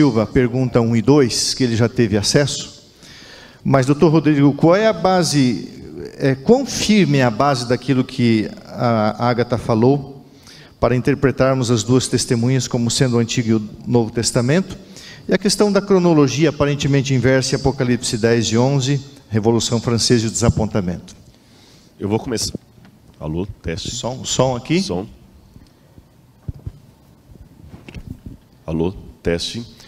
Silva, pergunta 1 e 2, que ele já teve acesso. Mas, doutor Rodrigo, qual é a base, é, quão firme é a base daquilo que a Agatha falou para interpretarmos as duas testemunhas como sendo o Antigo e o Novo Testamento? E a questão da cronologia aparentemente inversa em Apocalipse 10 e 11, Revolução Francesa e o Desapontamento. Eu vou começar. Alô, teste. Som, som aqui? Som. Alô, teste.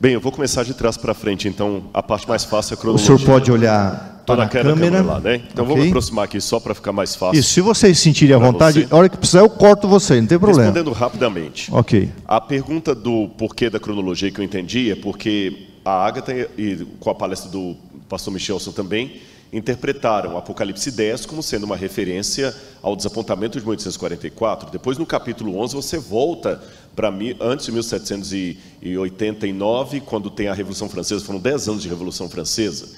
Bem, eu vou começar de trás para frente, então a parte mais fácil é cronologia. O senhor pode olhar tá para a câmera. câmera lá, né? Então okay. vamos aproximar aqui só para ficar mais fácil. E se vocês sentirem à vontade, você. a hora que precisar eu corto você, não tem problema. Respondendo rapidamente. Ok. A pergunta do porquê da cronologia que eu entendi é porque a Agatha, e com a palestra do pastor Michelson também, interpretaram Apocalipse 10 como sendo uma referência ao desapontamento de 1844. Depois, no capítulo 11, você volta para antes de 1789, quando tem a Revolução Francesa, foram 10 anos de Revolução Francesa.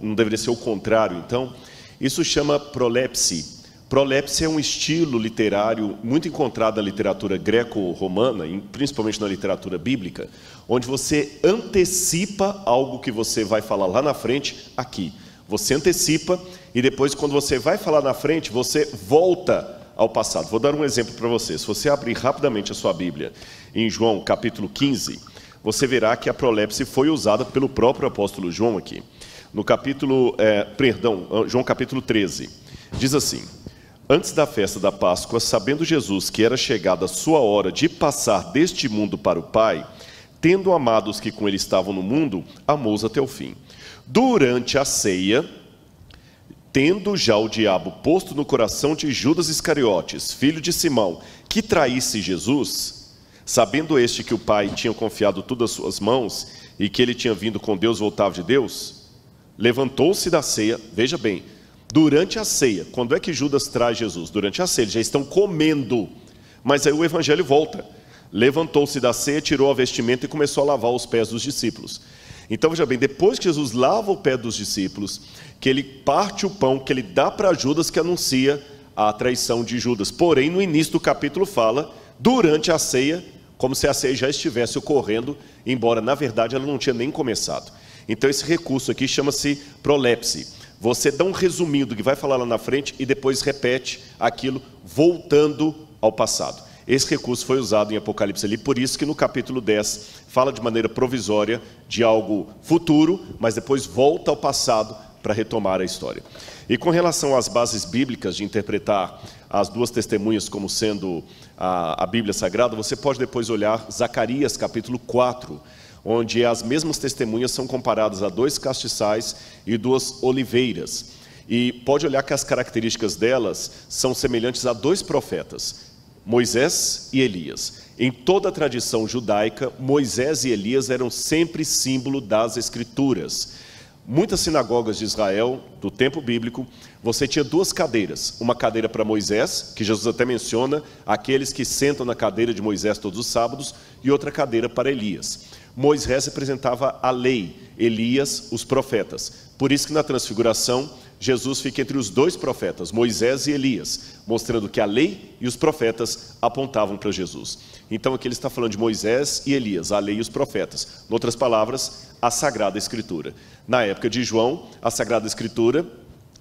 não deveria ser o contrário, então? Isso chama prolepse. Prolepse é um estilo literário muito encontrado na literatura greco-romana, principalmente na literatura bíblica, onde você antecipa algo que você vai falar lá na frente aqui. Você antecipa e depois, quando você vai falar na frente, você volta ao passado. Vou dar um exemplo para você. Se você abrir rapidamente a sua Bíblia em João capítulo 15, você verá que a prolepse foi usada pelo próprio apóstolo João aqui. No capítulo, é, perdão, ah, João capítulo 13, diz assim: Antes da festa da Páscoa, sabendo Jesus que era chegada a sua hora de passar deste mundo para o Pai, tendo amado os que com ele estavam no mundo, amou-os até o fim. Durante a ceia, tendo já o diabo posto no coração de Judas Iscariotes, filho de Simão, que traísse Jesus, sabendo este que o Pai tinha confiado tudo às suas mãos e que ele tinha vindo com Deus voltava de Deus, levantou-se da ceia, veja bem, durante a ceia, quando é que Judas traz Jesus? Durante a ceia, eles já estão comendo, mas aí o evangelho volta. Levantou-se da ceia, tirou a vestimenta e começou a lavar os pés dos discípulos. Então veja bem, depois que Jesus lava o pé dos discípulos, que ele parte o pão, que ele dá para Judas, que anuncia a traição de Judas. Porém, no início do capítulo fala, durante a ceia, como se a ceia já estivesse ocorrendo, embora na verdade ela não tinha nem começado. Então esse recurso aqui chama-se prolepse. Você dá um resumindo que vai falar lá na frente e depois repete aquilo voltando ao passado. Esse recurso foi usado em Apocalipse ali, por isso que no capítulo 10 fala de maneira provisória de algo futuro, mas depois volta ao passado para retomar a história. E com relação às bases bíblicas de interpretar as duas testemunhas como sendo a, a Bíblia Sagrada, você pode depois olhar Zacarias capítulo 4, onde as mesmas testemunhas são comparadas a dois castiçais e duas oliveiras. E pode olhar que as características delas são semelhantes a dois profetas, Moisés e Elias. Em toda a tradição judaica, Moisés e Elias eram sempre símbolo das Escrituras. Muitas sinagogas de Israel, do tempo bíblico, você tinha duas cadeiras. Uma cadeira para Moisés, que Jesus até menciona, aqueles que sentam na cadeira de Moisés todos os sábados, e outra cadeira para Elias. Moisés representava a lei, Elias, os profetas. Por isso que na transfiguração, Jesus fica entre os dois profetas, Moisés e Elias, mostrando que a lei e os profetas apontavam para Jesus. Então aqui ele está falando de Moisés e Elias, a lei e os profetas. Em outras palavras, a Sagrada Escritura. Na época de João, a Sagrada Escritura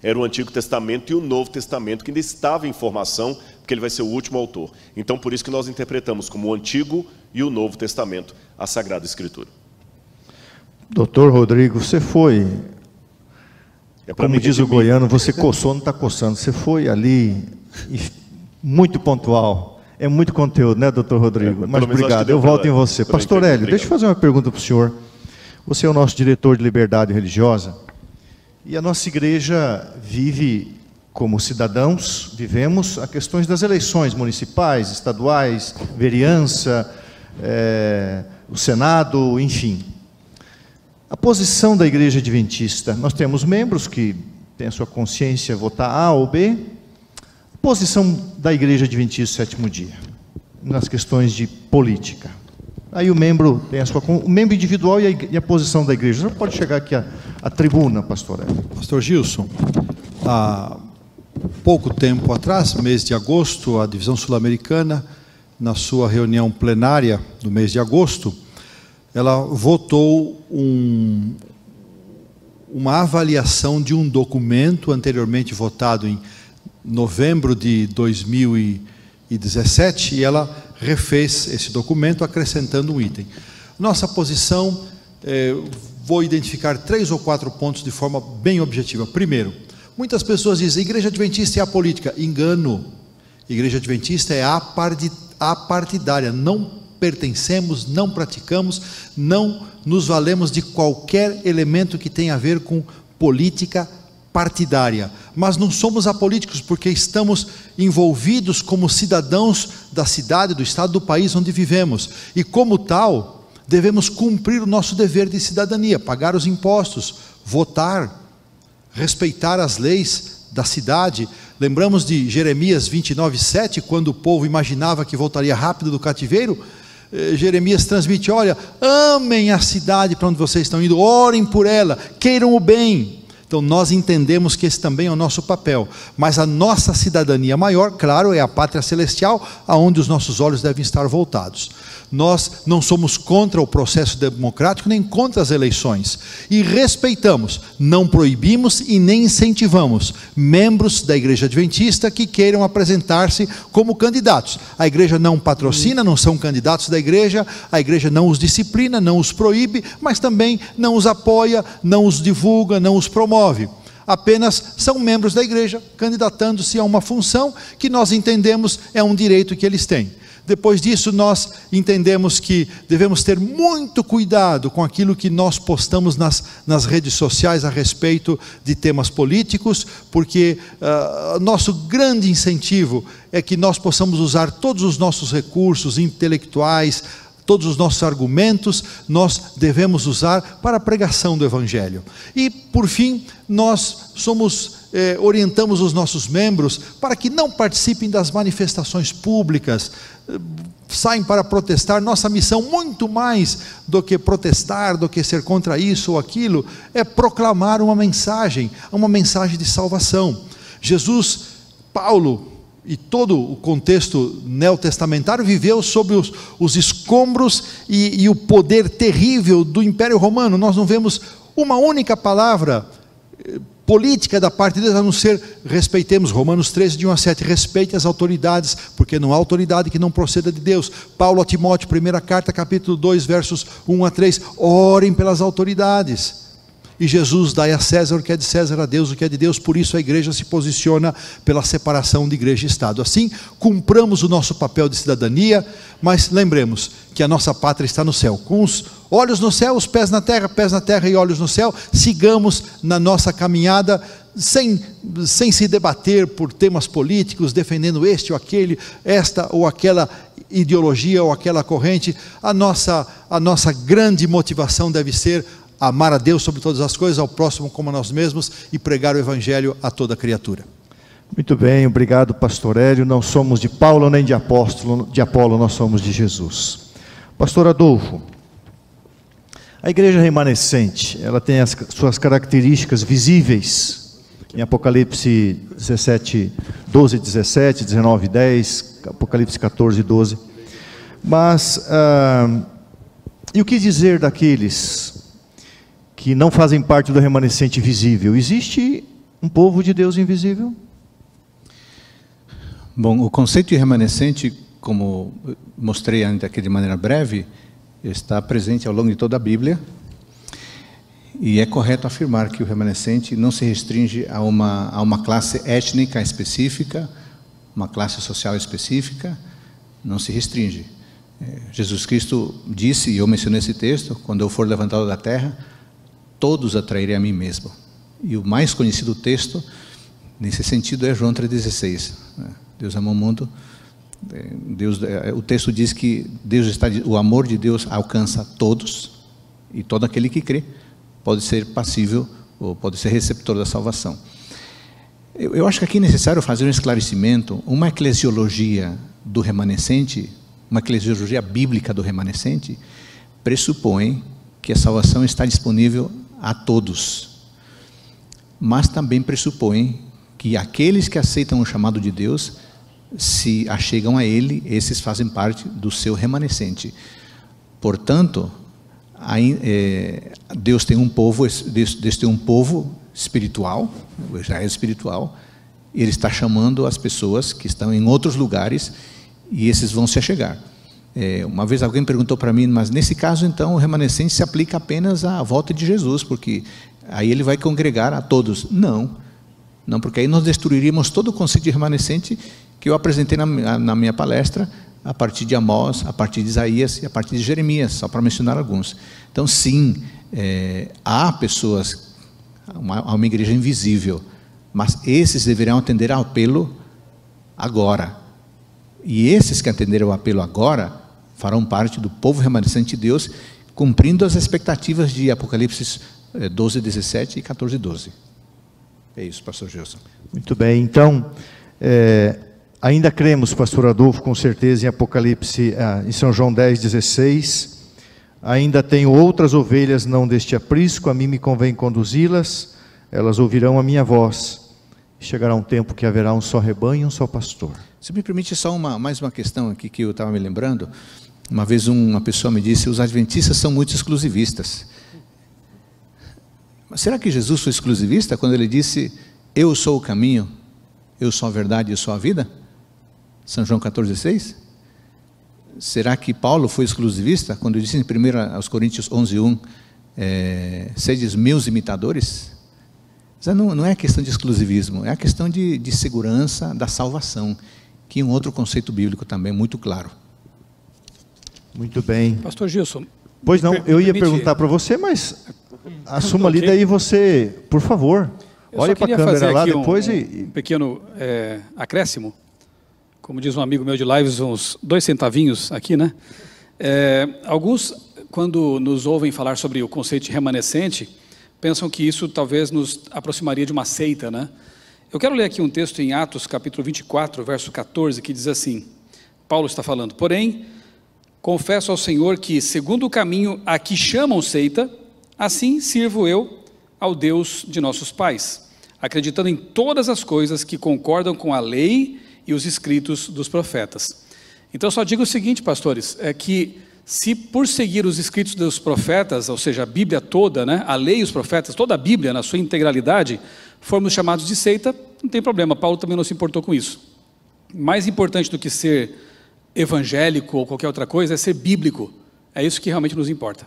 era o Antigo Testamento e o Novo Testamento, que ainda estava em formação, porque ele vai ser o último autor. Então, por isso que nós interpretamos como o Antigo e o Novo Testamento a Sagrada Escritura. Doutor Rodrigo, você foi é Como diz o é goiano, você coçou, não está coçando. Você foi ali, muito pontual. É muito conteúdo, né, doutor Rodrigo? É, Mas obrigado. Eu volto em você. Pastor Hélio, deixa eu fazer uma pergunta para o senhor. Você é o nosso diretor de liberdade religiosa. E a nossa igreja vive, como cidadãos, vivemos a questões das eleições municipais, estaduais, vereança, é, o Senado, enfim. A posição da igreja adventista. Nós temos membros que têm a sua consciência votar A ou B. A posição da igreja adventista sétimo dia, nas questões de política. Aí o membro tem a sua o membro individual e a, e a posição da igreja. Você pode chegar aqui à, tribuna, pastor. Pastor Gilson, há pouco tempo atrás, mês de agosto, a divisão sul-americana, na sua reunião plenária do mês de agosto, ela votou um, uma avaliação de um documento anteriormente votado em novembro de 2017 e ela refez esse documento acrescentando um item. Nossa posição, é, vou identificar três ou quatro pontos de forma bem objetiva. Primeiro, muitas pessoas dizem igreja adventista é apolítica. Engano. Igreja adventista é apartidária, não pertencemos, não praticamos, não nos valemos de qualquer elemento que tenha a ver com política partidária. Mas não somos apolíticos porque estamos envolvidos como cidadãos da cidade, do estado, do país onde vivemos. E como tal, devemos cumprir o nosso dever de cidadania, pagar os impostos, votar, respeitar as leis da cidade. Lembramos de Jeremias 29:7, quando o povo imaginava que voltaria rápido do cativeiro, eh, Jeremias transmite: olha, amem a cidade para onde vocês estão indo, orem por ela, queiram o bem. Então nós entendemos que esse também é o nosso papel, mas a nossa cidadania maior, claro, é a pátria celestial, aonde os nossos olhos devem estar voltados. Nós não somos contra o processo democrático nem contra as eleições. E respeitamos, não proibimos e nem incentivamos membros da Igreja Adventista que queiram apresentar-se como candidatos. A igreja não patrocina, não são candidatos da igreja, a igreja não os disciplina, não os proíbe, mas também não os apoia, não os divulga, não os promove apenas são membros da igreja candidatando-se a uma função que nós entendemos é um direito que eles têm. Depois disso, nós entendemos que devemos ter muito cuidado com aquilo que nós postamos nas, nas redes sociais a respeito de temas políticos, porque uh, nosso grande incentivo é que nós possamos usar todos os nossos recursos intelectuais, todos os nossos argumentos nós devemos usar para a pregação do Evangelho. E, por fim, nós somos eh, orientamos os nossos membros para que não participem das manifestações públicas, eh, saem para protestar. Nossa missão, muito mais do que protestar, do que ser contra isso ou aquilo, é proclamar uma mensagem, uma mensagem de salvação. Jesus, Paulo, e todo o contexto neotestamentário viveu sobre os, os escombros e, e, o poder terrível do Império Romano. Nós não vemos uma única palavra eh, política da parte deles, a não ser respeitemos, Romanos 13, de 1 a 7, respeite as autoridades, porque não há autoridade que não proceda de Deus. Paulo a Timóteo, primeira carta, capítulo 2, versos 1 a 3, orem pelas autoridades. E Jesus dá a César o que é de César, a Deus o que é de Deus. Por isso a igreja se posiciona pela separação de igreja e Estado. Assim, cumpramos o nosso papel de cidadania, mas lembremos que a nossa pátria está no céu. Com os olhos no céu, os pés na terra, pés na terra e olhos no céu, sigamos na nossa caminhada sem, sem se debater por temas políticos, defendendo este ou aquele, esta ou aquela ideologia ou aquela corrente, a nossa, a nossa grande motivação deve ser amar a Deus sobre todas as coisas, ao próximo como a nós mesmos e pregar o Evangelho a toda criatura. Muito bem, obrigado, Pastor Hélio. Não somos de Paulo nem de Apóstolo, de Apolo, nós somos de Jesus. Pastor Adolfo, a igreja remanescente, ela tem as suas características visíveis em Apocalipse 17, 12, 17, 19, 10, Apocalipse 14, 12. Mas, ah, e o que dizer daqueles que não fazem parte do remanescente visível. Existe um povo de Deus invisível? Bom, o conceito de remanescente, como mostrei ainda aqui de maneira breve, está presente ao longo de toda a Bíblia. E é correto afirmar que o remanescente não se restringe a uma, a uma classe étnica específica, uma classe social específica, não se restringe. É, Jesus Cristo disse, e eu mencionei esse texto, quando eu for levantado da terra, todos atrairei a mim mesmo. E o mais conhecido texto nesse sentido é João 3,16. Né? Deus amou o mundo. É, Deus, é, é, o texto diz que Deus está, o amor de Deus alcança todos e todo aquele que crê pode ser passível ou pode ser receptor da salvação. Eu, eu acho que aqui é necessário fazer um esclarecimento. Uma eclesiologia do remanescente, uma eclesiologia bíblica do remanescente, pressupõe que a salvação está disponível a todos, mas também pressupõe que aqueles que aceitam o chamado de Deus se achegam a Ele, esses fazem parte do seu remanescente. Portanto, é, Deus tem um povo, Deus tem um povo espiritual, o Israel é espiritual. Ele está chamando as pessoas que estão em outros lugares e esses vão se achegar. É, uma vez alguém perguntou para mim, mas nesse caso então o remanescente se aplica apenas à volta de Jesus, porque aí ele vai congregar a todos. Não, não, porque aí nós destruiríamos todo o conceito de remanescente que eu apresentei na, na minha palestra, a partir de Amós, a partir de Isaías e a partir de Jeremias, só para mencionar alguns. Então, sim, é, há pessoas, uma, uma igreja invisível, mas esses deverão atender ao apelo agora. E esses que atenderam o apelo agora farão parte do povo remanescente de Deus, cumprindo as expectativas de Apocalipse 12, eh, 17 e 14, 12. É isso, pastor Gilson. Muito bem, então, é, ainda cremos, pastor Adolfo, com certeza, em Apocalipse, ah, em São João 10, 16. Ainda tenho outras ovelhas não deste aprisco, a mim me convém conduzi-las, elas ouvirão a minha voz. Chegará um tempo que haverá um só rebanho e um só pastor. Se me permite só uma, mais uma questão aqui que eu estava me lembrando. Uma vez uma pessoa me disse: os adventistas são muito exclusivistas. Mas será que Jesus foi exclusivista quando ele disse: Eu sou o caminho, eu sou a verdade, eu sou a vida? São João 14,6? Será que Paulo foi exclusivista quando ele disse em 1 aos Coríntios 11,1: é, eh, Sedes meus imitadores? É, não, não é questão de exclusivismo, é a questão de, de segurança da salvação, que é um outro conceito bíblico também muito claro. Muito bem. Pastor Gilson. Pois não, eu ia perguntar para você, mas assuma ali, daí você, por favor, olhe para a câmera lá depois um, e. Um pequeno é, acréscimo. Como diz um amigo meu de lives, uns dois centavinhos aqui, né? É, alguns, quando nos ouvem falar sobre o conceito de remanescente, pensam que isso talvez nos aproximaria de uma seita, né? Eu quero ler aqui um texto em Atos, capítulo 24, verso 14, que diz assim: Paulo está falando, porém. Confesso ao Senhor que, segundo o caminho a que chamam seita, assim sirvo eu ao Deus de nossos pais, acreditando em todas as coisas que concordam com a lei e os escritos dos profetas. Então, só digo o seguinte, pastores: é que se por seguir os escritos dos profetas, ou seja, a Bíblia toda, né, a lei e os profetas, toda a Bíblia na sua integralidade, formos chamados de seita, não tem problema, Paulo também não se importou com isso. Mais importante do que ser evangélico ou qualquer outra coisa, é ser bíblico. É isso que realmente nos importa.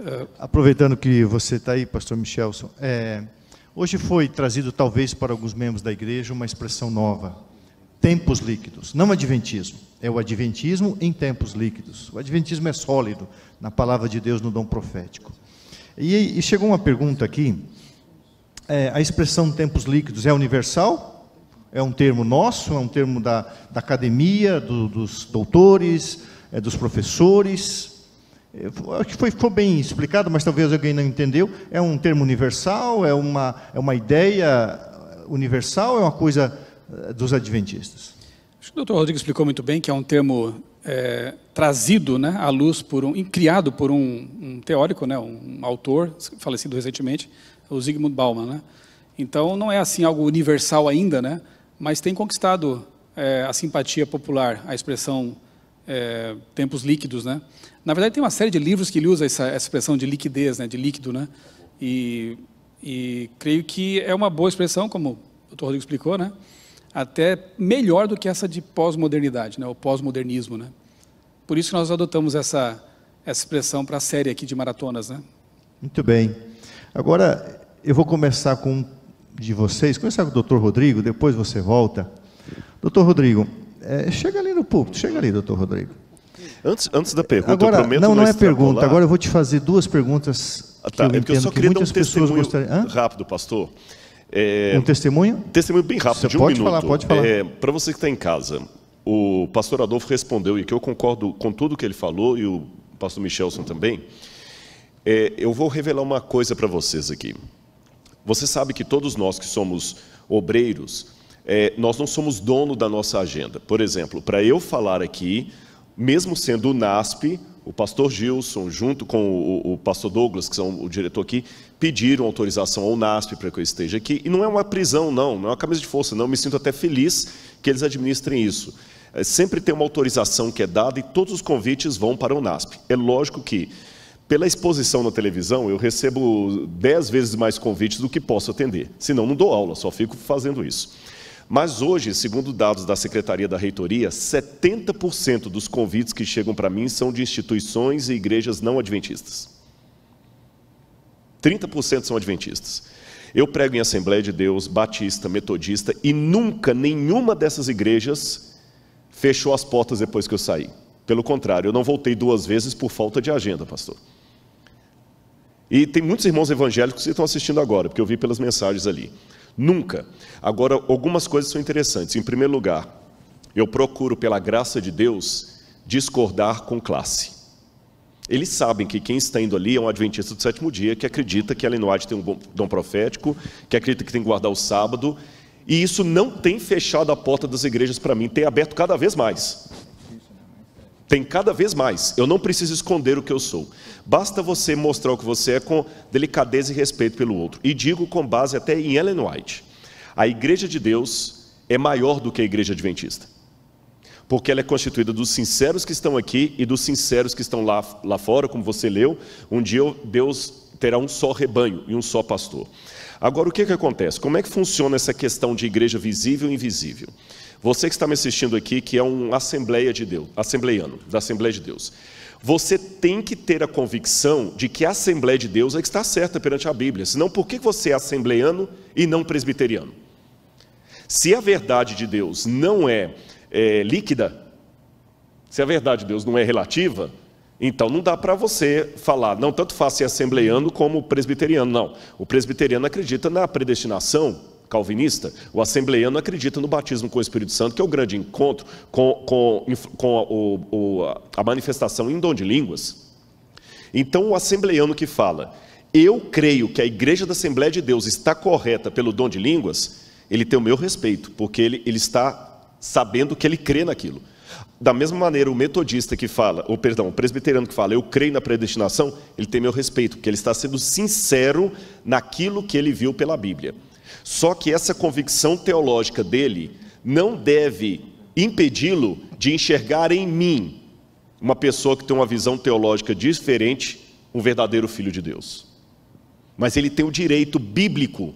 É. Aproveitando que você está aí, pastor Michelson, é, hoje foi trazido, talvez, para alguns membros da igreja, uma expressão nova. Tempos líquidos, não adventismo. É o adventismo em tempos líquidos. O adventismo é sólido na palavra de Deus, no dom profético. E, e chegou uma pergunta aqui. É, a expressão tempos líquidos é universal é um termo nosso, é um termo da, da academia, do, dos doutores, é, dos professores. Acho que foi, foi bem explicado, mas talvez alguém não entendeu. É um termo universal, é uma, é uma ideia universal, é uma coisa eh, dos adventistas. Acho que o doutor Rodrigo explicou muito bem que é um termo é, trazido né, à luz, por um, criado por um, um teórico, né, um autor falecido recentemente, o Zygmunt Bauman. Né? Então, não é assim algo universal ainda, né? mas tem conquistado é, a simpatia popular, a expressão é, tempos líquidos, né? Na verdade, tem uma série de livros que ele usa essa, essa expressão de liquidez, né, de líquido, né? E, e, creio que é uma boa expressão, como o doutor Rodrigo explicou, né? Até melhor do que essa de pós-modernidade, né? O pós-modernismo, né? Por isso que nós adotamos essa, essa expressão para a série aqui de maratonas, né? Muito bem. Agora, eu vou começar com um de vocês, começar com o doutor Rodrigo, depois você volta. Doutor Rodrigo, é, chega ali no púlpito, chega ali, doutor Rodrigo. Antes, antes da pergunta, agora, eu prometo não, não, não é pergunta, agora eu vou te fazer duas perguntas. Ah, tá, eu é porque eu só que queria dar um testemunho gostariam... rápido, pastor. É, um testemunho? Testemunho bem rápido, você de um pode minuto. Falar, pode falar. É, Para você que está em casa, o pastor Adolfo respondeu, e que eu concordo com tudo que ele falou, e o pastor Michelson também. É, eu vou revelar uma coisa para vocês aqui. Você sabe que todos nós que somos obreiros, é, nós não somos dono da nossa agenda. Por exemplo, para eu falar aqui, mesmo sendo o NASP, o pastor Gilson, junto com o, o, pastor Douglas, que são o diretor aqui, pediram autorização ao NASP para que eu esteja aqui. E não é uma prisão, não, não é uma camisa de força, não. Me sinto até feliz que eles administrem isso. É, sempre tem uma autorização que é dada e todos os convites vão para o NASP. É lógico que pela exposição na televisão, eu recebo dez vezes mais convites do que posso atender. Senão, não dou aula, só fico fazendo isso. Mas hoje, segundo dados da Secretaria da Reitoria, 70% dos convites que chegam para mim são de instituições e igrejas não adventistas. 30% são adventistas. Eu prego em Assembleia de Deus, Batista, Metodista e nunca nenhuma dessas igrejas fechou as portas depois que eu saí. Pelo contrário, eu não voltei duas vezes por falta de agenda, pastor. E tem muitos irmãos evangélicos que estão assistindo agora, porque eu vi pelas mensagens ali. Nunca. Agora, algumas coisas são interessantes. Em primeiro lugar, eu procuro, pela graça de Deus, discordar com classe. Eles sabem que quem está indo ali é um adventista do sétimo dia, que acredita que a Lenoide tem um bom dom profético, que acredita que tem que guardar o sábado, e isso não tem fechado a porta das igrejas para mim, tem aberto cada vez mais. Tem cada vez mais. Eu não preciso esconder o que eu sou. Basta você mostrar o que você é com delicadeza e respeito pelo outro. E digo com base até em Ellen White: a Igreja de Deus é maior do que a Igreja Adventista, porque ela é constituída dos sinceros que estão aqui e dos sinceros que estão lá, lá fora, como você leu. Um dia Deus terá um só rebanho e um só pastor. Agora, o que, que acontece? Como é que funciona essa questão de igreja visível e invisível? Você que está me assistindo aqui, que é um assembleia de Deus, assembleiano da Assembleia de Deus, você tem que ter a convicção de que a Assembleia de Deus é que está certa perante a Bíblia. Senão, por que você é assembleiano e não presbiteriano? Se a verdade de Deus não é, é líquida, se a verdade de Deus não é relativa, então não dá para você falar, não tanto faz ser assembleiano como presbiteriano, não. O presbiteriano acredita na predestinação, calvinista, o assembleiano acredita no batismo com o Espírito Santo, que é o grande encontro com, com, com a, o, a manifestação em dom de línguas. Então, o assembleiano que fala, eu creio que a igreja da Assembleia de Deus está correta pelo dom de línguas, ele tem o meu respeito, porque ele, ele está sabendo que ele crê naquilo. Da mesma maneira, o metodista que fala, ou perdão, o presbiteriano que fala, eu creio na predestinação, ele tem meu respeito, porque ele está sendo sincero naquilo que ele viu pela Bíblia. Só que essa convicção teológica dele não deve impedi-lo de enxergar em mim uma pessoa que tem uma visão teológica diferente, um verdadeiro filho de Deus. Mas ele tem o direito bíblico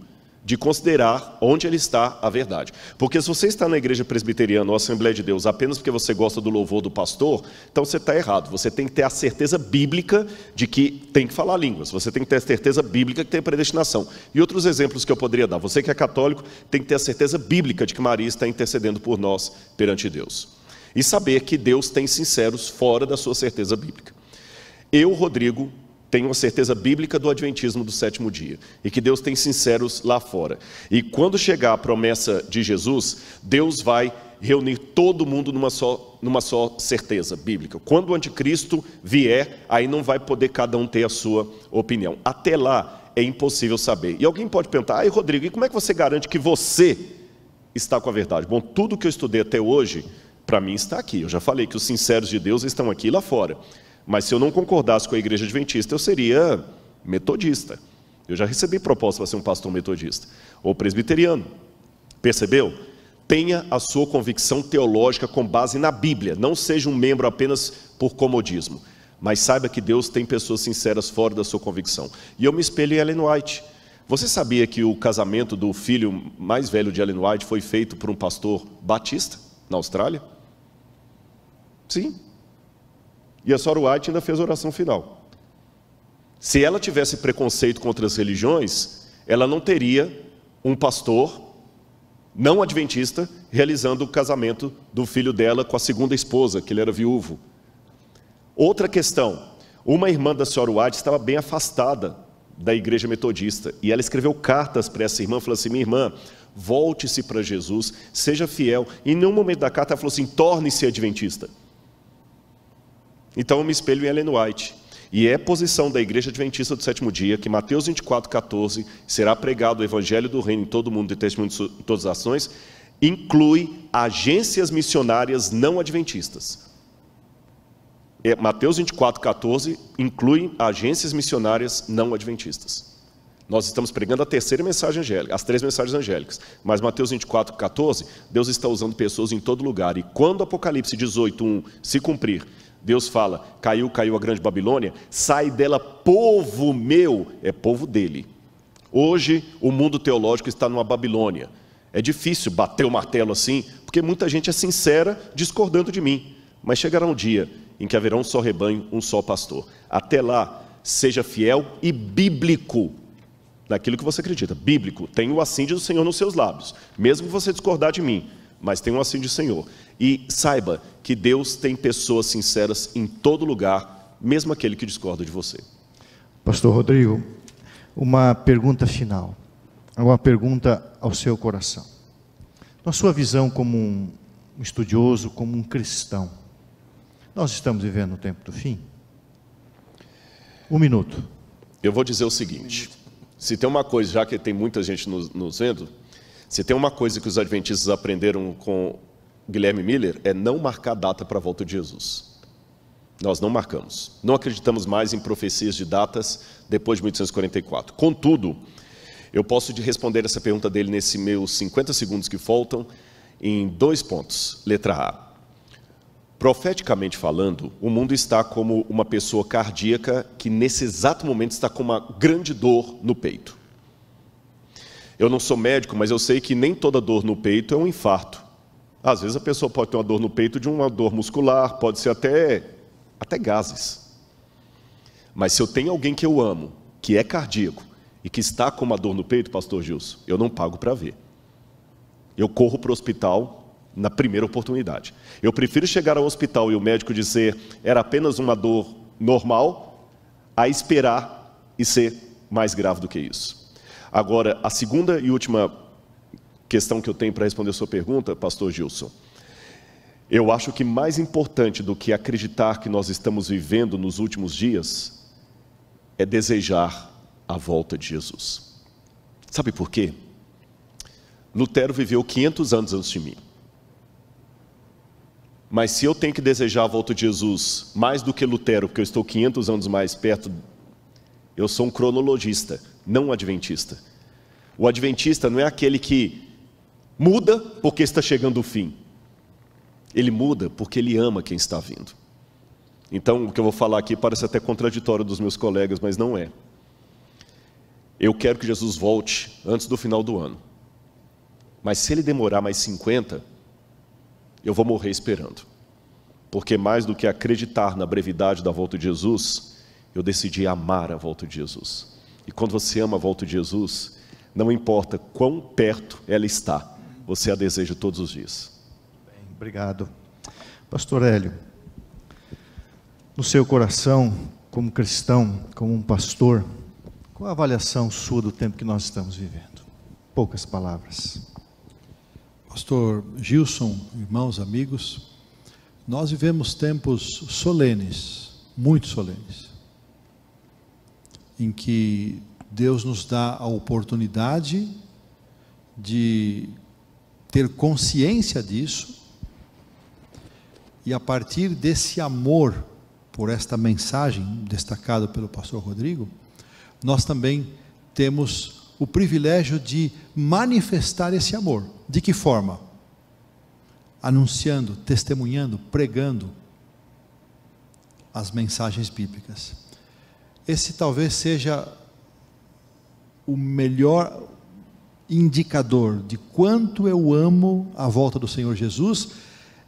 de considerar onde ele está a verdade. Porque se você está na igreja presbiteriana ou Assembleia de Deus apenas porque você gosta do louvor do pastor, então você está errado. Você tem que ter a certeza bíblica de que tem que falar línguas. Você tem que ter a certeza bíblica que tem predestinação. E outros exemplos que eu poderia dar. Você que é católico tem que ter a certeza bíblica de que Maria está intercedendo por nós perante Deus e saber que Deus tem sinceros fora da sua certeza bíblica. Eu, Rodrigo, tem uma certeza bíblica do adventismo do sétimo dia e que Deus tem sinceros lá fora. E quando chegar a promessa de Jesus, Deus vai reunir todo mundo numa só, numa só certeza bíblica. Quando o anticristo vier, aí não vai poder cada um ter a sua opinião. Até lá é impossível saber. E alguém pode perguntar: "Ai, Rodrigo, e como é que você garante que você está com a verdade?" Bom, tudo que eu estudei até hoje para mim está aqui. Eu já falei que os sinceros de Deus estão aqui lá fora. Mas se eu não concordasse com a igreja adventista, eu seria metodista. Eu já recebi proposta para ser um pastor metodista ou presbiteriano. Percebeu? Tenha a sua convicção teológica com base na Bíblia. Não seja um membro apenas por comodismo. Mas saiba que Deus tem pessoas sinceras fora da sua convicção. E eu me espelhei em Ellen White. Você sabia que o casamento do filho mais velho de Ellen White foi feito por um pastor batista na Austrália? Sim, e a Sora White ainda fez a oração final. Se ela tivesse preconceito contra as religiões, ela não teria um pastor não adventista realizando o casamento do filho dela com a segunda esposa, que ele era viúvo. Outra questão, uma irmã da senhora White estava bem afastada da igreja metodista e ela escreveu cartas para essa irmã, falando assim: "Minha irmã, volte-se para Jesus, seja fiel". E em nenhum momento da carta ela falou assim: "Torne-se adventista". Então eu me espelho em Ellen White. E é posição da Igreja Adventista do Sétimo Dia que Mateus 24, 14, será pregado o Evangelho do Reino em todo o mundo e testemunho de todas as ações, inclui agências missionárias não adventistas. É, Mateus 24, 14 inclui agências missionárias não adventistas. Nós estamos pregando a terceira mensagem angélica, as três mensagens angélicas. Mas Mateus 24, 14, Deus está usando pessoas em todo lugar. E quando Apocalipse 18, 1 se cumprir, Deus fala: caiu, caiu a grande Babilônia, sai dela povo meu, é povo dele. Hoje o mundo teológico está numa Babilônia. É difícil bater o martelo assim, porque muita gente é sincera discordando de mim. Mas chegará um dia em que haverá um só rebanho, um só pastor. Até lá, seja fiel e bíblico naquilo que você acredita. Bíblico, tem o assim do Senhor nos seus lábios. Mesmo que você discordar de mim, mas tem um assim de Senhor. E saiba que Deus tem pessoas sinceras em todo lugar, mesmo aquele que discorda de você. Pastor Rodrigo, uma pergunta final, uma pergunta ao seu coração. Na sua visão como um estudioso, como um cristão, nós estamos vivendo o tempo do fim? Um minuto. Eu vou dizer o seguinte: se tem uma coisa, já que tem muita gente nos, nos vendo, se tem uma coisa que os adventistas aprenderam com Guilherme Miller, é não marcar data para a volta de Jesus. Nós não marcamos. Não acreditamos mais em profecias de datas depois de 1844. Contudo, eu posso responder essa pergunta dele nesse meus 50 segundos que faltam em dois pontos. Letra A. Profeticamente falando, o mundo está como uma pessoa cardíaca que nesse exato momento está com uma grande dor no peito. Eu não sou médico, mas eu sei que nem toda dor no peito é um infarto. Às vezes a pessoa pode ter uma dor no peito de uma dor muscular, pode ser até, até gases. Mas se eu tenho alguém que eu amo, que é cardíaco e que está com uma dor no peito, pastor Gilson, eu não pago para ver. Eu corro para o hospital na primeira oportunidade. Eu prefiro chegar ao hospital e o médico dizer era apenas uma dor normal, a esperar e ser mais grave do que isso. Agora, a segunda e última questão que eu tenho para responder a sua pergunta, pastor Gilson. Eu acho que mais importante do que acreditar que nós estamos vivendo nos últimos dias é desejar a volta de Jesus. Sabe por quê? Lutero viveu 500 anos antes de mim. Mas se eu tenho que desejar a volta de Jesus mais do que Lutero, porque eu estou 500 anos mais perto, eu sou um cronologista não o adventista. O adventista não é aquele que muda porque está chegando o fim. Ele muda porque ele ama quem está vindo. Então, o que eu vou falar aqui parece até contraditório dos meus colegas, mas não é. Eu quero que Jesus volte antes do final do ano. Mas se ele demorar mais 50, eu vou morrer esperando. Porque mais do que acreditar na brevidade da volta de Jesus, eu decidi amar a volta de Jesus. E quando você ama a volta de Jesus, não importa quão perto ela está, você a deseja todos os dias. Bem, obrigado. Pastor Hélio, no seu coração, como cristão, como um pastor, qual a avaliação sua do tempo que nós estamos vivendo? Poucas palavras. Pastor Gilson, irmãos, amigos, nós vivemos tempos solenes, muito solenes em que Deus nos dá a oportunidade de ter consciência disso e a partir desse amor por esta mensagem destacada pelo pastor Rodrigo, nós também temos o privilégio de manifestar esse amor. De que forma? Anunciando, testemunhando, pregando as mensagens bíblicas esse talvez seja o melhor indicador de quanto eu amo a volta do Senhor Jesus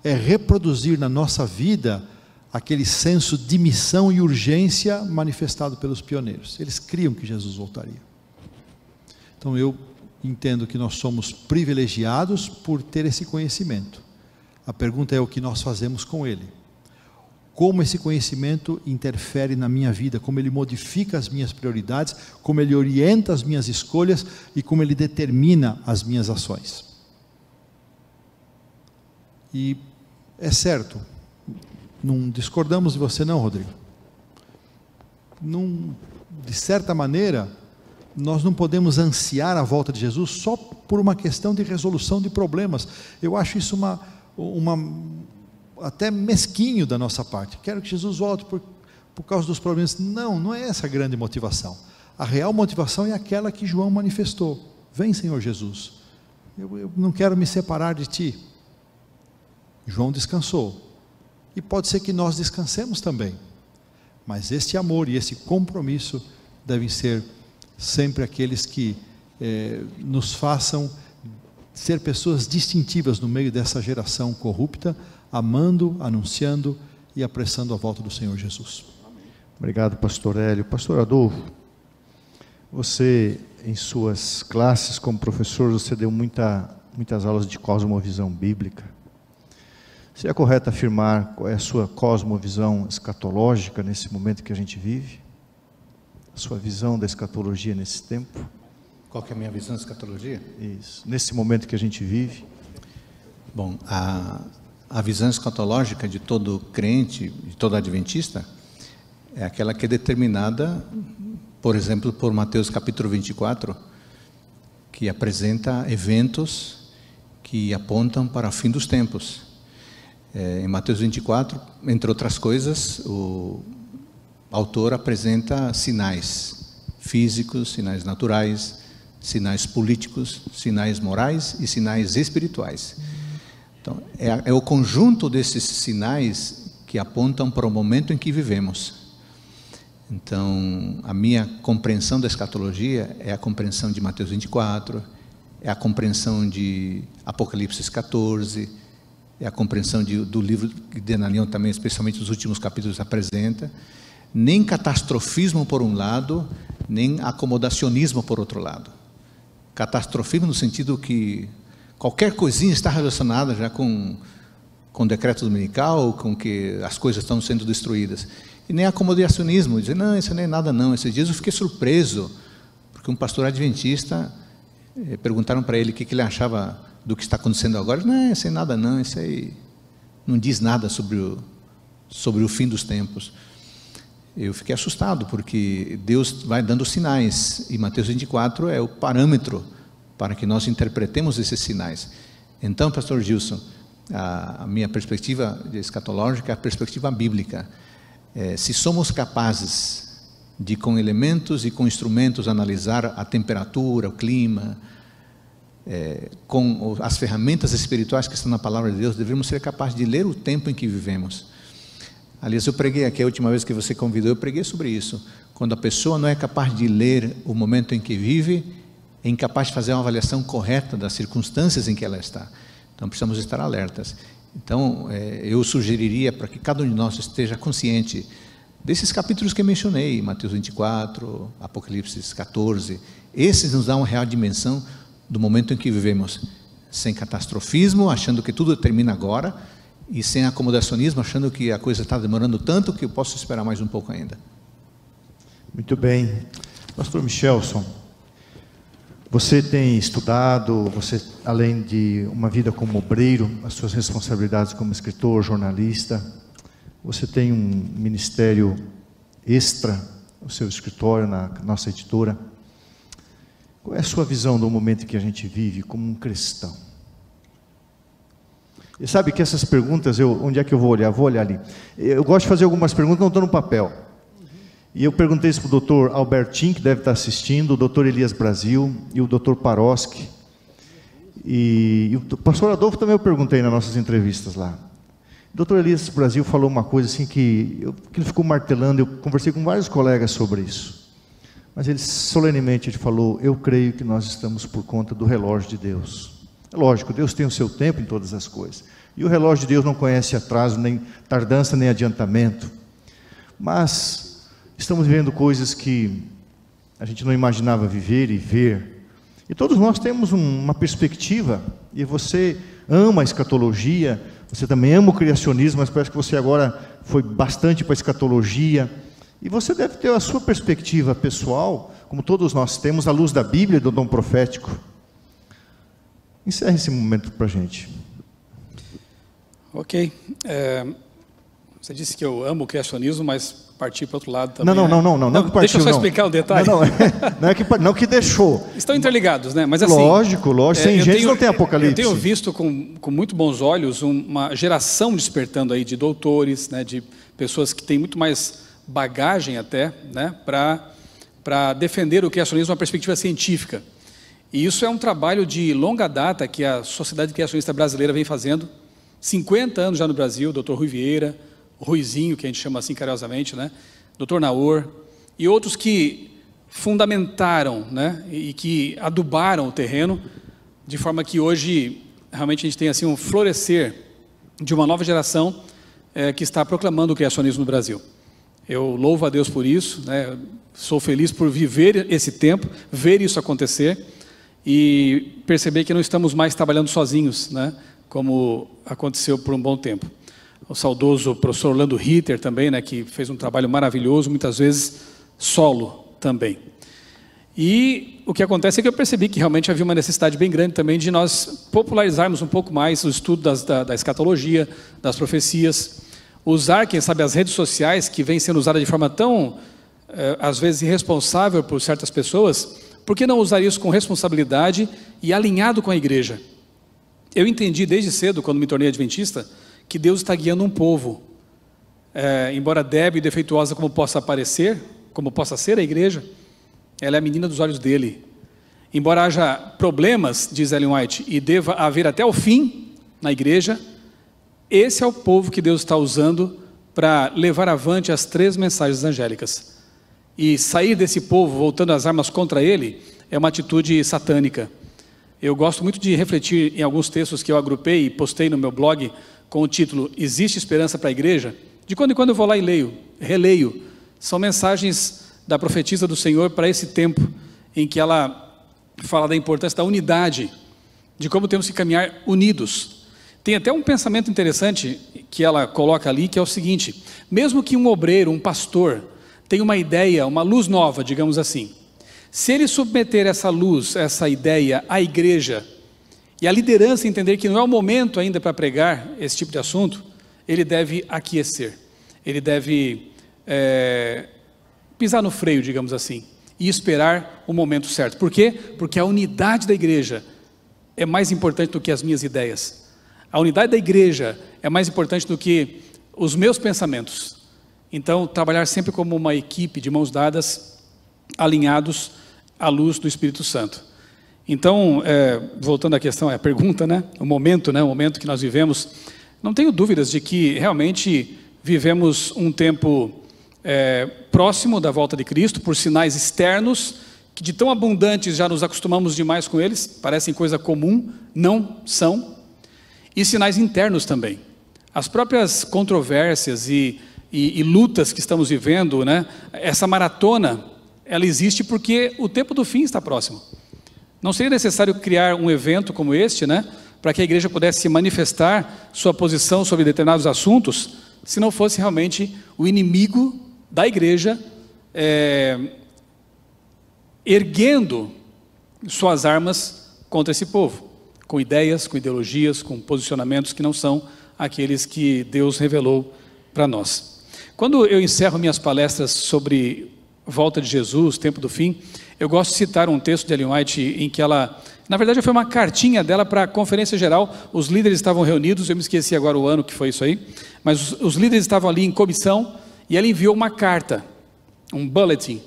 é reproduzir na nossa vida aquele senso de missão e urgência manifestado pelos pioneiros. Eles criam que Jesus voltaria. Então eu entendo que nós somos privilegiados por ter esse conhecimento. A pergunta é o que nós fazemos com ele como esse conhecimento interfere na minha vida, como ele modifica as minhas prioridades, como ele orienta as minhas escolhas e como ele determina as minhas ações. E é certo, não discordamos de você não, Rodrigo. de certa maneira, nós não podemos ansiar a volta de Jesus só por uma questão de resolução de problemas. Eu acho isso uma, uma até mesquinho da nossa parte. Quero que Jesus volte por, por causa dos problemas. Não, não é essa a grande motivação. A real motivação é aquela que João manifestou: Vem, Senhor Jesus, eu, eu não quero me separar de ti. João descansou. E pode ser que nós descansemos também. Mas este amor e esse compromisso devem ser sempre aqueles que eh, nos façam ser pessoas distintivas no meio dessa geração corrupta amando, anunciando e apressando a volta do Senhor Jesus. Obrigado, pastor Hélio. Pastor Adolfo, você em suas classes como professor, você deu muita, muitas aulas de cosmovisão bíblica. Seria é correto afirmar qual é a sua cosmovisão escatológica nesse momento que a gente vive? A sua visão da escatologia nesse tempo? Qual é a minha visão da escatologia? Isso. Nesse momento que a gente vive? Bom, a, a visão escatológica de todo crente, de todo adventista, é aquela que é determinada, por exemplo, por Mateus capítulo 24, que apresenta eventos que apontam para o fim dos tempos. É, em Mateus 24, entre outras coisas, o autor apresenta sinais físicos, sinais naturais, sinais políticos, sinais morais e sinais espirituais. Então, é, é o conjunto desses sinais que apontam para o momento em que vivemos. Então, a minha compreensão da escatologia é a compreensão de Mateus 24, é a compreensão de Apocalipse 14, é a compreensão de, do livro que Denalion também, especialmente nos últimos capítulos, apresenta. Nem catastrofismo por um lado, nem acomodacionismo por outro lado. Catastrofismo no sentido que qualquer coisinha está relacionada já com, com o decreto dominical, com que as coisas estão sendo destruídas. E nem acomodacionismo, dizer, não, isso nem é nada não. Esses dias eu fiquei surpreso, porque um pastor adventista, eh, perguntaram para ele o que, que, ele achava do que está acontecendo agora. Ele, não, isso é nada não, isso aí não diz nada sobre o, sobre o fim dos tempos. Eu fiquei assustado, porque Deus vai dando sinais, e Mateus 24 é o parâmetro para que nós interpretemos esses sinais. Então, pastor Gilson, a, minha perspectiva escatológica é a perspectiva bíblica. É, se somos capazes de, com elementos e com instrumentos, analisar a temperatura, o clima, é, com as ferramentas espirituais que estão na palavra de Deus, devemos ser capazes de ler o tempo em que vivemos. Aliás, eu preguei aqui a última vez que você convidou, eu preguei sobre isso. Quando a pessoa não é capaz de ler o momento em que vive, é incapaz de fazer uma avaliação correta das circunstâncias em que ela está. Então, precisamos estar alertas. Então, é, eu sugeriria para que cada um de nós esteja consciente desses capítulos que mencionei, Mateus 24, Apocalipse 14. Esses nos dão uma real dimensão do momento em que vivemos, sem catastrofismo, achando que tudo termina agora, e sem acomodacionismo, achando que a coisa está demorando tanto que eu posso esperar mais um pouco ainda. Muito bem. Pastor Michelson. Você tem estudado, você além de uma vida como obreiro, as suas responsabilidades como escritor, jornalista, você tem um ministério extra, o seu escritório na nossa editora. Qual é a sua visão do momento que a gente vive como um cristão? E sabe que essas perguntas, eu, onde é que eu vou olhar? Vou olhar ali. Eu gosto de fazer algumas perguntas, não estou no papel. E eu perguntei isso para o doutor Albertin, que deve estar assistindo, o doutor Elias Brasil e o doutor Paroski. E, e, o pastor Adolfo também eu perguntei nas nossas entrevistas lá. O doutor Elias Brasil falou uma coisa assim que, eu, que ele ficou martelando, eu conversei com vários colegas sobre isso. Mas ele solenemente ele falou: Eu creio que nós estamos por conta do relógio de Deus. É lógico, Deus tem o seu tempo em todas as coisas. E o relógio de Deus não conhece atraso, nem tardança, nem adiantamento. Mas Estamos vivendo coisas que a gente não imaginava viver e ver. E todos nós temos uma perspectiva, e você ama a escatologia, você também ama o criacionismo, mas parece que você agora foi bastante para a escatologia. E você deve ter a sua perspectiva pessoal, como todos nós temos, à luz da Bíblia e do dom profético. Encerre esse momento para a gente. Ok. É, você disse que eu amo o criacionismo, mas partir para outro lado também. Não, não, né? não, não, não, Deixa eu só explicar o detalhe. Não, é, é que, não que deixou. Estão interligados, né? Mas assim. Lógico, lógico. Sem é, gente não tem apocalipse. Eu tenho visto com, com muito bons olhos uma geração despertando aí de doutores, né, de pessoas que têm muito mais bagagem até, né, para para defender o criacionismo é uma perspectiva científica. E isso é um trabalho de longa data que a Sociedade Criacionista Brasileira vem fazendo, 50 anos já no Brasil, doutor Dr. Rui Vieira, Ruizinho, que a gente chama assim carinhosamente, né? Dr. Naor, e outros que fundamentaram né? e que adubaram o terreno, de forma que hoje realmente a gente tem assim um florescer de uma nova geração é, que está proclamando o criacionismo no Brasil. Eu louvo a Deus por isso, né? sou feliz por viver esse tempo, ver isso acontecer e perceber que não estamos mais trabalhando sozinhos, né? como aconteceu por um bom tempo o saudoso professor Orlando Ritter também, né, que fez um trabalho maravilhoso, muitas vezes solo também. E o que acontece é que eu percebi que realmente havia uma necessidade bem grande também de nós popularizarmos um pouco mais o estudo das, da, da escatologia, das profecias, usar, quem sabe, as redes sociais, que vem sendo usada de forma tão, eh, às vezes, irresponsável por certas pessoas, por que não usar isso com responsabilidade e alinhado com a igreja? Eu entendi desde cedo, quando me tornei adventista, que Deus está guiando um povo. É, embora débil e defeituosa como possa parecer, como possa ser a igreja, ela é a menina dos olhos dele. Embora haja problemas, diz Ellen White, e deva haver até o fim na igreja, esse é o povo que Deus está usando para levar avante as três mensagens angélicas. E sair desse povo voltando as armas contra ele é uma atitude satânica. Eu gosto muito de refletir em alguns textos que eu agrupei e postei no meu blog com o título Existe Esperança para a Igreja, de quando em quando eu vou lá e leio, releio. São mensagens da profetisa do Senhor para esse tempo em que ela fala da importância da unidade, de como temos que caminhar unidos. Tem até um pensamento interessante que ela coloca ali, que é o seguinte: mesmo que um obreiro, um pastor, tenha uma ideia, uma luz nova, digamos assim, se ele submeter essa luz, essa ideia à igreja, e a liderança entender que não é o momento ainda para pregar esse tipo de assunto, ele deve aquecer, ele deve é, pisar no freio, digamos assim, e esperar o momento certo. Por quê? Porque a unidade da igreja é mais importante do que as minhas ideias. A unidade da igreja é mais importante do que os meus pensamentos. Então, trabalhar sempre como uma equipe de mãos dadas, alinhados à luz do Espírito Santo. Então, é, voltando à questão, à pergunta, né? o momento, né? o momento que nós vivemos, não tenho dúvidas de que realmente vivemos um tempo é, próximo da volta de Cristo, por sinais externos, que de tão abundantes já nos acostumamos demais com eles, parecem coisa comum, não são, e sinais internos também. As próprias controvérsias e, e, e lutas que estamos vivendo, né? essa maratona, ela existe porque o tempo do fim está próximo. Não seria necessário criar um evento como este, né, para que a igreja pudesse manifestar sua posição sobre determinados assuntos, se não fosse realmente o inimigo da igreja é, erguendo suas armas contra esse povo, com ideias, com ideologias, com posicionamentos que não são aqueles que Deus revelou para nós. Quando eu encerro minhas palestras sobre volta de Jesus, tempo do fim, eu gosto de citar um texto de Ellen White em que ela, na verdade, foi uma cartinha dela para a conferência geral. Os líderes estavam reunidos, eu me esqueci agora o ano que foi isso aí, mas os, os líderes estavam ali em comissão e ela enviou uma carta, um bulletin.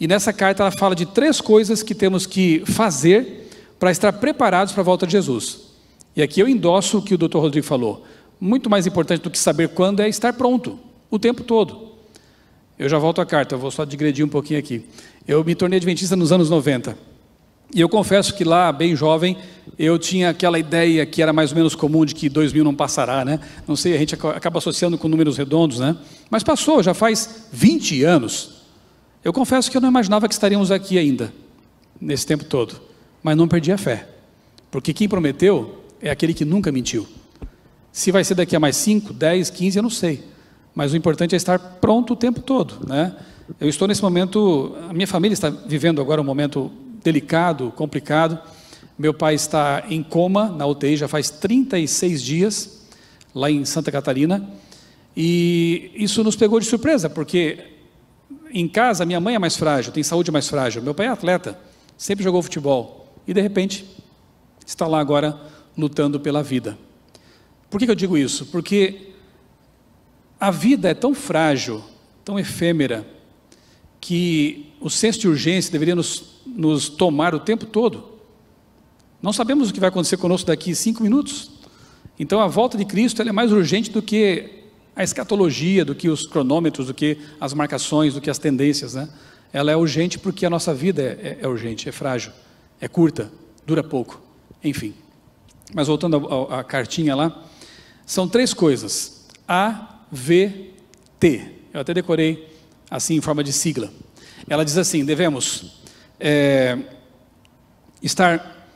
E nessa carta ela fala de três coisas que temos que fazer para estar preparados para a volta de Jesus. E aqui eu endosso o que o Dr. Rodrigo falou. Muito mais importante do que saber quando é estar pronto, o tempo todo. Eu já volto à carta, eu vou só digredir um pouquinho aqui. Eu me tornei adventista nos anos 90. E eu confesso que lá, bem jovem, eu tinha aquela ideia que era mais ou menos comum de que 2000 não passará, né? Não sei, a gente acaba associando com números redondos, né? Mas passou, já faz 20 anos. Eu confesso que eu não imaginava que estaríamos aqui ainda, nesse tempo todo. Mas não perdi a fé. Porque quem prometeu é aquele que nunca mentiu. Se vai ser daqui a mais 5, 10, 15, eu não sei. Mas o importante é estar pronto o tempo todo, né? Eu estou nesse momento, a minha família está vivendo agora um momento delicado, complicado. Meu pai está em coma na UTI já faz 36 dias, lá em Santa Catarina. E isso nos pegou de surpresa, porque em casa minha mãe é mais frágil, tem saúde mais frágil. Meu pai é atleta, sempre jogou futebol. E de repente está lá agora lutando pela vida. Por que, que eu digo isso? Porque a vida é tão frágil, tão efêmera, que o senso de urgência deveria nos, nos tomar o tempo todo. Não sabemos o que vai acontecer conosco daqui cinco minutos. Então a volta de Cristo é mais urgente do que a escatologia, do que os cronômetros, do que as marcações, do que as tendências. Né? Ela é urgente porque a nossa vida é, é, é urgente, é frágil, é curta, dura pouco, enfim. Mas voltando à cartinha lá, são três coisas: A, V, T. Eu até decorei assim em forma de sigla. Ela diz assim: devemos é, estar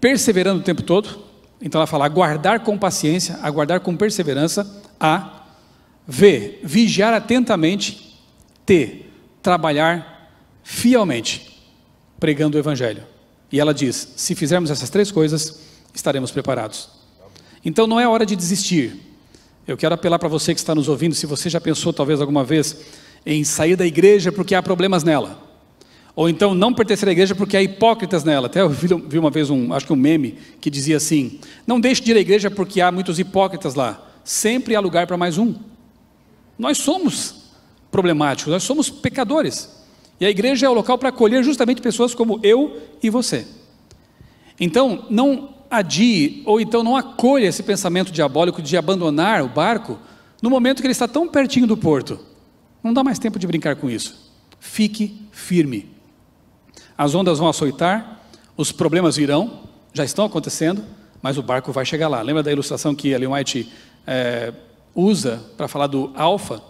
perseverando o tempo todo. Então ela fala: aguardar com paciência, aguardar com perseverança. A. V. Vigiar atentamente. T. Trabalhar fielmente, pregando o Evangelho. E ela diz: se fizermos essas três coisas, estaremos preparados. Então não é hora de desistir. Eu quero apelar para você que está nos ouvindo, se você já pensou talvez alguma vez em sair da igreja porque há problemas nela. Ou então não pertencer à igreja porque há hipócritas nela. Até eu vi uma vez um, acho que um meme que dizia assim: "Não deixe de ir à igreja porque há muitos hipócritas lá. Sempre há lugar para mais um". Nós somos problemáticos, nós somos pecadores. E a igreja é o local para acolher justamente pessoas como eu e você. Então, não adie ou então não acolha esse pensamento diabólico de abandonar o barco no momento que ele está tão pertinho do porto. Não dá mais tempo de brincar com isso. Fique firme. As ondas vão açoitar, os problemas virão, já estão acontecendo, mas o barco vai chegar lá. Lembra da ilustração que Ellen White é, usa para falar do alfa?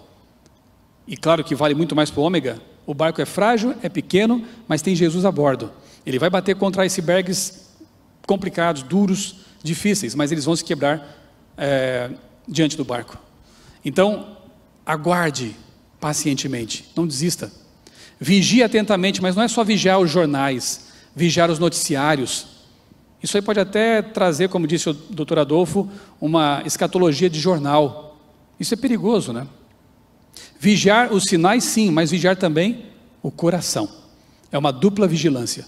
E claro que vale muito mais para o ômega. O barco é frágil, é pequeno, mas tem Jesus a bordo. Ele vai bater contra icebergs complicados, duros, difíceis, mas eles vão se quebrar é, diante do barco. Então, aguarde pacientemente. Não desista. Vigie atentamente, mas não é só vigiar os jornais, vigiar os noticiários. Isso aí pode até trazer, como disse o doutor Adolfo, uma escatologia de jornal. Isso é perigoso, né? Vigiar os sinais, sim, mas vigiar também o coração. É uma dupla vigilância.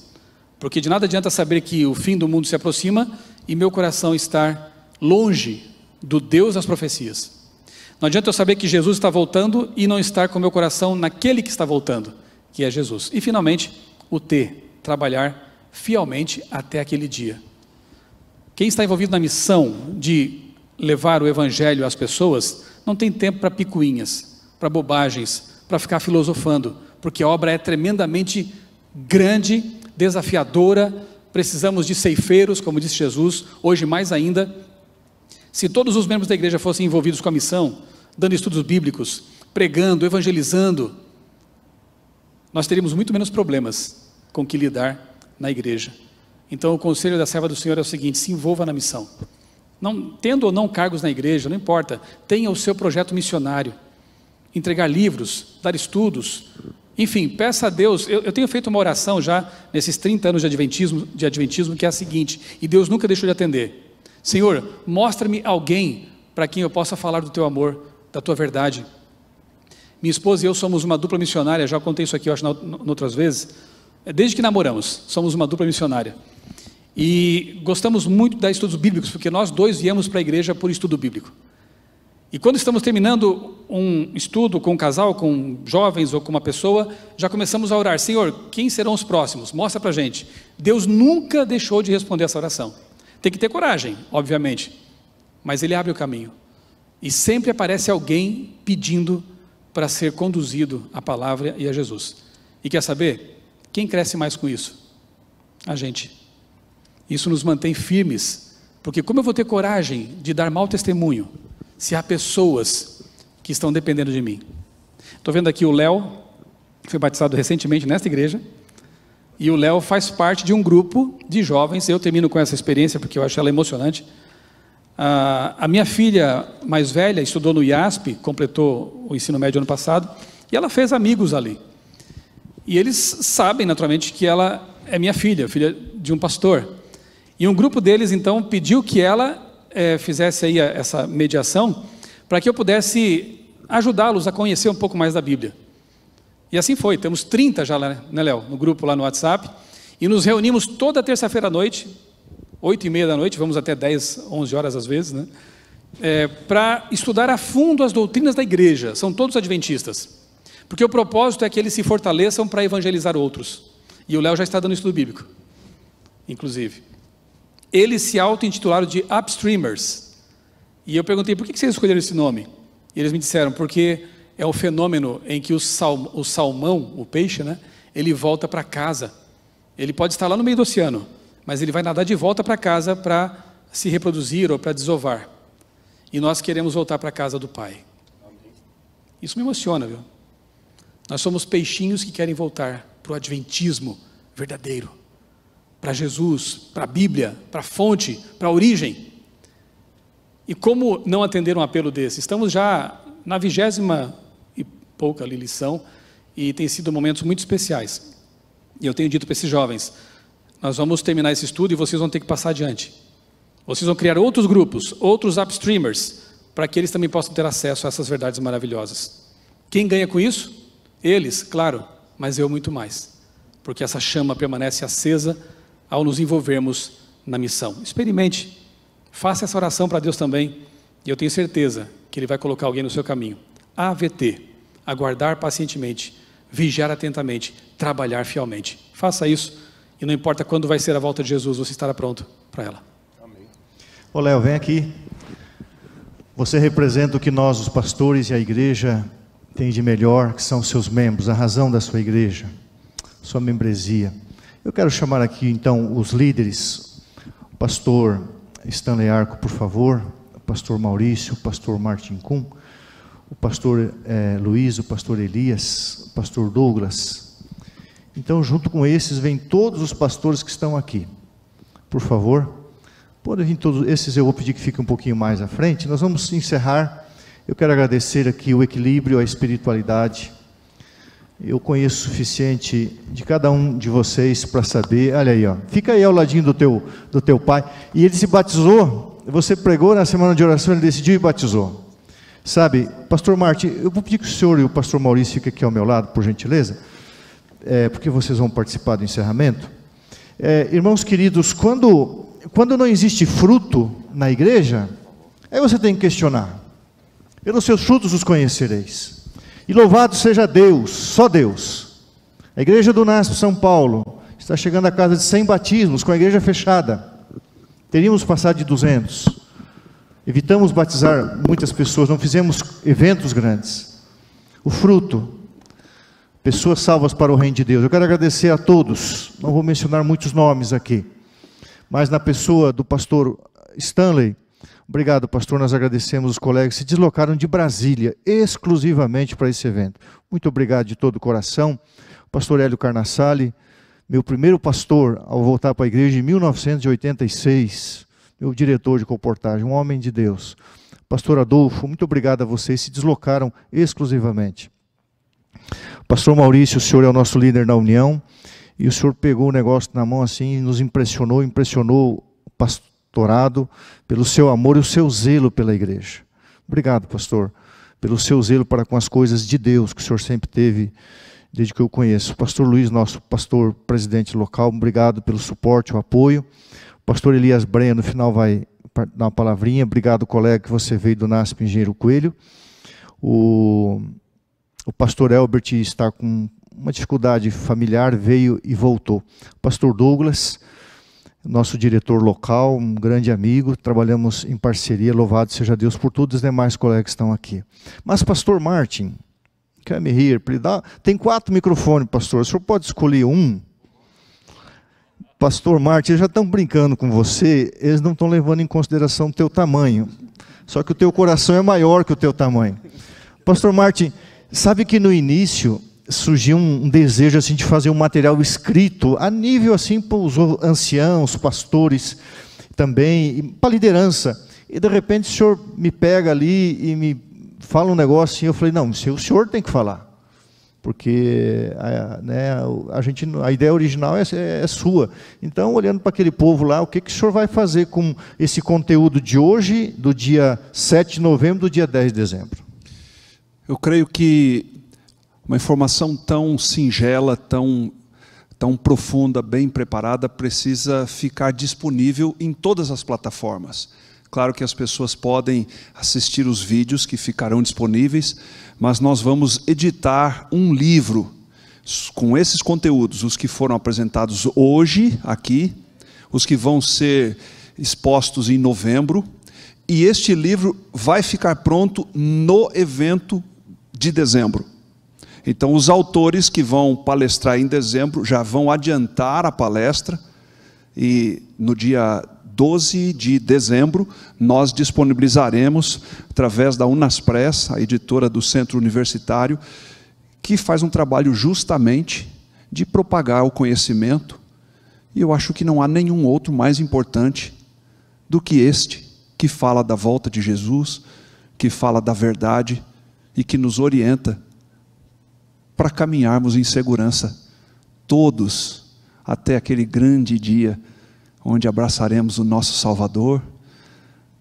Porque de nada adianta saber que o fim do mundo se aproxima e meu coração estar longe do Deus das profecias. Não adianta eu saber que Jesus está voltando e não estar com meu coração naquele que está voltando, que é Jesus. E finalmente, o T, trabalhar fielmente até aquele dia. Quem está envolvido na missão de levar o evangelho às pessoas não tem tempo para picuinhas, para bobagens, para ficar filosofando, porque a obra é tremendamente grande, desafiadora, precisamos de ceifeiros, como disse Jesus, hoje mais ainda, se todos os membros da igreja fossem envolvidos com a missão, dando estudos bíblicos, pregando, evangelizando, nós teríamos muito menos problemas com que lidar na igreja. Então, o conselho da serva do Senhor é o seguinte: se envolva na missão. Não, tendo ou não cargos na igreja, não importa, tenha o seu projeto missionário, entregar livros, dar estudos, enfim, peça a Deus. Eu, eu tenho feito uma oração já nesses 30 anos de adventismo, de adventismo, que é a seguinte, e Deus nunca deixou de atender. Senhor, mostra-me alguém para quem eu possa falar do teu amor, da tua verdade. Minha esposa e eu somos uma dupla missionária, já contei isso aqui, eu acho, outras vezes. É, desde que namoramos, somos uma dupla missionária. E gostamos muito de estudos bíblicos, porque nós dois viemos para a igreja por estudo bíblico. E quando estamos terminando um estudo com um casal, com jovens ou com uma pessoa, já começamos a orar: Senhor, quem serão os próximos? Mostra para gente. Deus nunca deixou de responder essa oração. Tem que ter coragem, obviamente, mas ele abre o caminho. E sempre aparece alguém pedindo para ser conduzido à palavra e a Jesus. E quer saber? Quem cresce mais com isso? A gente. Isso nos mantém firmes, porque como eu vou ter coragem de dar mau testemunho se há pessoas que estão dependendo de mim? Estou vendo aqui o Léo, que foi batizado recentemente nesta igreja. E o Léo faz parte de um grupo de jovens. Eu termino com essa experiência porque eu acho ela emocionante. Ah, a minha filha mais velha estudou no IASP, completou o ensino médio ano passado, e ela fez amigos ali. E eles sabem, naturalmente, que ela é minha filha, filha de um pastor. E um grupo deles, então, pediu que ela é, fizesse aí essa mediação para que eu pudesse ajudá-los a conhecer um pouco mais da Bíblia. E assim foi, temos 30 já, lá, né, Léo, no grupo lá no WhatsApp. E nos reunimos toda terça-feira à noite, 8 e meia da noite, vamos até 10, 11 horas às vezes, né? É, para estudar a fundo as doutrinas da igreja, são todos adventistas. Porque o propósito é que eles se fortaleçam para evangelizar outros. E o Léo já está dando estudo bíblico, inclusive. Eles se auto-intitularam de upstreamers. E eu perguntei, por que vocês escolheram esse nome? E eles me disseram, porque é o fenômeno em que o, sal, o salmão, o peixe, né, ele volta para casa. Ele pode estar lá no meio do oceano, mas ele vai nadar de volta para casa para se reproduzir ou para desovar. E nós queremos voltar para a casa do Pai. Isso me emociona, viu? Nós somos peixinhos que querem voltar para o Adventismo verdadeiro, para Jesus, para a Bíblia, para a fonte, para a origem. E como não atender um apelo desse? Estamos já na vigésima pouca ali lição, e tem sido momentos muito especiais. E eu tenho dito para esses jovens, nós vamos terminar esse estudo e vocês vão ter que passar adiante. Vocês vão criar outros grupos, outros upstreamers, para que eles também possam ter acesso a essas verdades maravilhosas. Quem ganha com isso? Eles, claro, mas eu muito mais. Porque essa chama permanece acesa ao nos envolvermos na missão. Experimente, faça essa oração para Deus também, e eu tenho certeza que Ele vai colocar alguém no seu caminho. AVT aguardar pacientemente, vigiar atentamente, trabalhar fielmente. Faça isso e não importa quando vai ser a volta de Jesus, você estará pronto para ela. Amém. Ô Léo, vem aqui. Você representa o que nós, os pastores e a igreja, tem de melhor, que são seus membros, a razão da sua igreja, sua membresia. Eu quero chamar aqui então os líderes, pastor Stanley Arco, por favor, pastor Maurício, pastor Martin Kuhn o pastor é, Luiz, o pastor Elias, o pastor Douglas. Então, junto com esses, vêm todos os pastores que estão aqui. Por favor, podem vir todos esses, eu vou pedir que fique um pouquinho mais à frente. Nós vamos encerrar. Eu quero agradecer aqui o equilíbrio, a espiritualidade. Eu conheço o suficiente de cada um de vocês para saber. Olha aí, ó. fica aí ao ladinho do teu, do teu pai. E ele se batizou. Você pregou na semana de oração, ele decidiu e batizou. Sabe, Pastor Marte, eu vou pedir que o senhor e o Pastor Maurício fiquem aqui ao meu lado, por gentileza, é, porque vocês vão participar do encerramento. É, irmãos queridos, quando, quando não existe fruto na igreja, aí você tem que questionar. Pelos seus frutos os conhecereis. E louvado seja Deus, só Deus. A igreja do Nasco São Paulo, está chegando à casa de 100 batismos, com a igreja fechada. Teríamos passado de 200. Evitamos batizar muitas pessoas, não fizemos eventos grandes. O fruto, pessoas salvas para o reino de Deus. Eu quero agradecer a todos, não vou mencionar muitos nomes aqui, mas na pessoa do pastor Stanley, obrigado pastor, nós agradecemos os colegas que se deslocaram de Brasília exclusivamente para esse evento. Muito obrigado de todo o coração. Pastor Hélio Carnassale, meu primeiro pastor ao voltar para a igreja em 1986 meu diretor de comportagem, um homem de Deus. Pastor Adolfo, muito obrigado a vocês, se deslocaram exclusivamente. Pastor Maurício, o senhor é o nosso líder na União, e o senhor pegou o negócio na mão assim, e nos impressionou, impressionou o pastorado pelo seu amor e o seu zelo pela igreja. Obrigado, pastor, pelo seu zelo para com as coisas de Deus que o senhor sempre teve desde que eu conheço. Pastor Luiz, nosso pastor presidente local, obrigado pelo suporte, o apoio pastor Elias Brenha, no final, vai dar uma palavrinha. Obrigado, colega, que você veio do NASP Engenheiro Coelho. O, o pastor Elbert está com uma dificuldade familiar, veio e voltou. O pastor Douglas, nosso diretor local, um grande amigo, trabalhamos em parceria, louvado seja Deus por todos os demais colegas que estão aqui. Mas, pastor Martin, quer me rir? Tem quatro microfones, pastor, o senhor pode escolher um? Pastor Marte, eles já estão brincando com você, eles não estão levando em consideração o teu tamanho. Só que o teu coração é maior que o teu tamanho. Pastor Martin, sabe que no início surgiu um desejo assim de fazer um material escrito a nível assim para os anciãos, pastores também, para a liderança. E de repente o senhor me pega ali e me fala um negócio e eu falei: "Não, o senhor tem que falar" porque a, né, a, gente, a ideia original é, é, é sua. Então, olhando para aquele povo lá, o que, que o senhor vai fazer com esse conteúdo de hoje, do dia 7 de novembro, do dia 10 de dezembro? Eu creio que uma informação tão singela, tão, tão profunda, bem preparada, precisa ficar disponível em todas as plataformas Claro que as pessoas podem assistir os vídeos que ficarão disponíveis, mas nós vamos editar um livro com esses conteúdos, os que foram apresentados hoje aqui, os que vão ser expostos em novembro, e este livro vai ficar pronto no evento de dezembro. Então, os autores que vão palestrar em dezembro já vão adiantar a palestra, e no dia 12 de dezembro, nós disponibilizaremos, através da Unaspress, a editora do Centro Universitário, que faz um trabalho justamente de propagar o conhecimento, e eu acho que não há nenhum outro mais importante do que este, que fala da volta de Jesus, que fala da verdade e que nos orienta para caminharmos em segurança, todos, até aquele grande dia onde abraçaremos o nosso Salvador,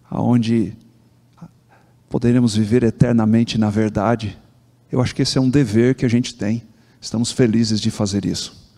aonde poderemos viver eternamente na verdade. Eu acho que esse é um dever que a gente tem. Estamos felizes de fazer isso.